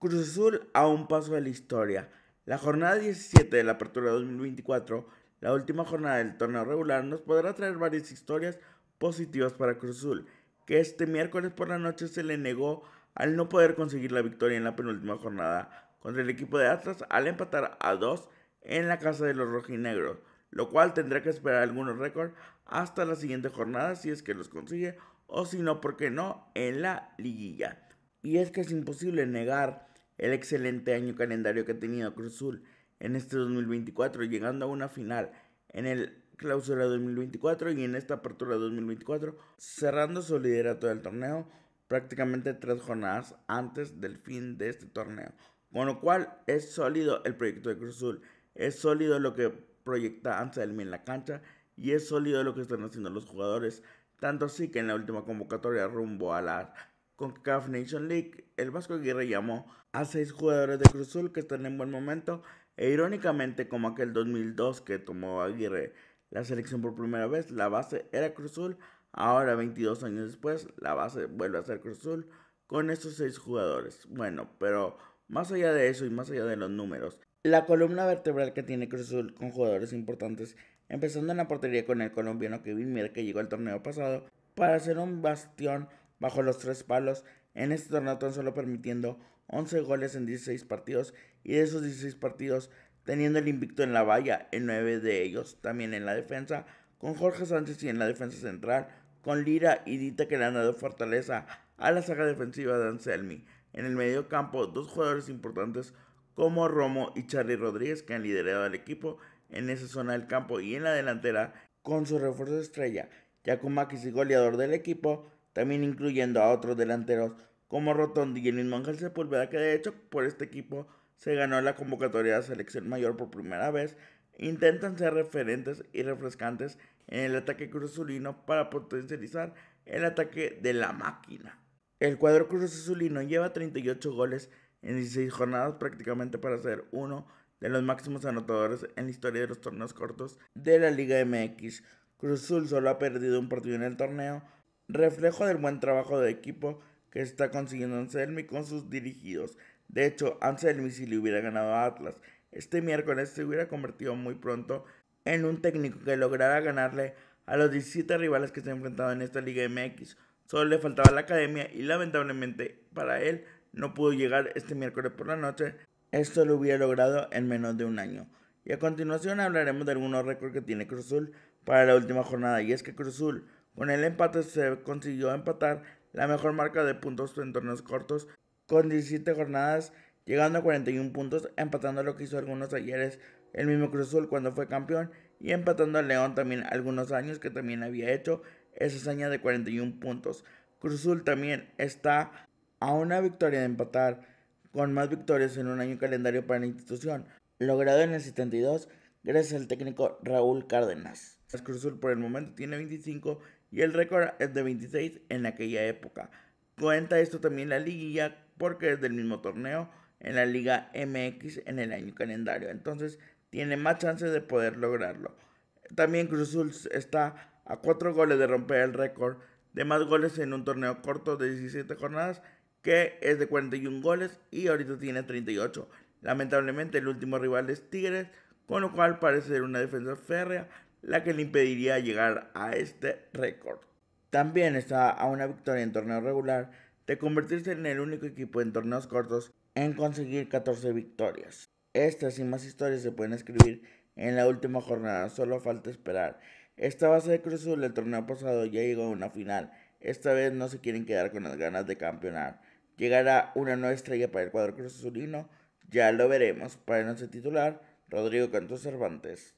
Cruz Azul a un paso de la historia. La jornada 17 de la apertura 2024, la última jornada del torneo regular, nos podrá traer varias historias positivas para Cruz Azul, que este miércoles por la noche se le negó al no poder conseguir la victoria en la penúltima jornada contra el equipo de Atlas al empatar a dos en la casa de los rojinegros, lo cual tendrá que esperar algunos récords hasta la siguiente jornada si es que los consigue o si no, porque no, en la liguilla. Y es que es imposible negar el excelente año calendario que ha tenido Cruz Azul en este 2024, llegando a una final en el clausura 2024 y en esta apertura de 2024, cerrando su liderato del torneo prácticamente tres jornadas antes del fin de este torneo. Con lo cual es sólido el proyecto de Cruz Azul, es sólido lo que proyecta Anselmi en la cancha y es sólido lo que están haciendo los jugadores. Tanto así que en la última convocatoria rumbo a la con CAF Nation League, el Vasco Aguirre llamó a seis jugadores de Cruz Azul que están en buen momento e irónicamente como aquel 2002 que tomó Aguirre la selección por primera vez, la base era Cruz Azul, ahora 22 años después la base vuelve a ser Cruz Azul con esos seis jugadores. Bueno, pero más allá de eso y más allá de los números, la columna vertebral que tiene Cruz Azul con jugadores importantes, empezando en la portería con el colombiano Kevin Mier que llegó al torneo pasado para ser un bastión bajo los tres palos, en este torneo tan solo permitiendo 11 goles en 16 partidos y de esos 16 partidos teniendo el invicto en la valla en 9 de ellos, también en la defensa con Jorge Sánchez y en la defensa central con Lira y Dita que le han dado fortaleza a la saga defensiva de Anselmi. En el medio campo, dos jugadores importantes como Romo y Charlie Rodríguez que han liderado al equipo en esa zona del campo y en la delantera con su refuerzo estrella, Yakumakis y goleador del equipo, también incluyendo a otros delanteros como Rotondi y el mismo Ángel Sepúlveda, que de hecho por este equipo se ganó la convocatoria de selección mayor por primera vez, intentan ser referentes y refrescantes en el ataque cruzulino para potencializar el ataque de la máquina. El cuadro cruzulino lleva 38 goles en 16 jornadas prácticamente para ser uno de los máximos anotadores en la historia de los torneos cortos de la Liga MX. Cruzul solo ha perdido un partido en el torneo reflejo del buen trabajo de equipo que está consiguiendo Anselmi con sus dirigidos. De hecho, Anselmi si le hubiera ganado a Atlas este miércoles se hubiera convertido muy pronto en un técnico que lograra ganarle a los 17 rivales que se han enfrentado en esta Liga MX. Solo le faltaba la academia y lamentablemente para él no pudo llegar este miércoles por la noche. Esto lo hubiera logrado en menos de un año. Y a continuación hablaremos de algunos récords que tiene Cruzul para la última jornada. Y es que Cruzul con el empate se consiguió empatar la mejor marca de puntos en torneos cortos con 17 jornadas, llegando a 41 puntos, empatando lo que hizo algunos ayeres el mismo Cruz Azul cuando fue campeón y empatando al León también algunos años que también había hecho esa hazaña de 41 puntos. Cruzul también está a una victoria de empatar con más victorias en un año calendario para la institución, logrado en el 72 gracias al técnico Raúl Cárdenas. Cruzul Cruz Azul por el momento tiene 25 y el récord es de 26 en aquella época. Cuenta esto también la liguilla porque es del mismo torneo en la Liga MX en el año calendario. Entonces tiene más chances de poder lograrlo. También Cruz Azul está a 4 goles de romper el récord de más goles en un torneo corto de 17 jornadas que es de 41 goles y ahorita tiene 38. Lamentablemente el último rival es Tigres, con lo cual parece ser una defensa férrea la que le impediría llegar a este récord. También está a una victoria en torneo regular de convertirse en el único equipo en torneos cortos en conseguir 14 victorias. Estas y más historias se pueden escribir en la última jornada, solo falta esperar. Esta base de Cruz Azul del torneo pasado ya llegó a una final. Esta vez no se quieren quedar con las ganas de campeonar. Llegará una nueva estrella para el cuadro cruz azulino, ya lo veremos. Para nuestro titular, Rodrigo Cantos Cervantes.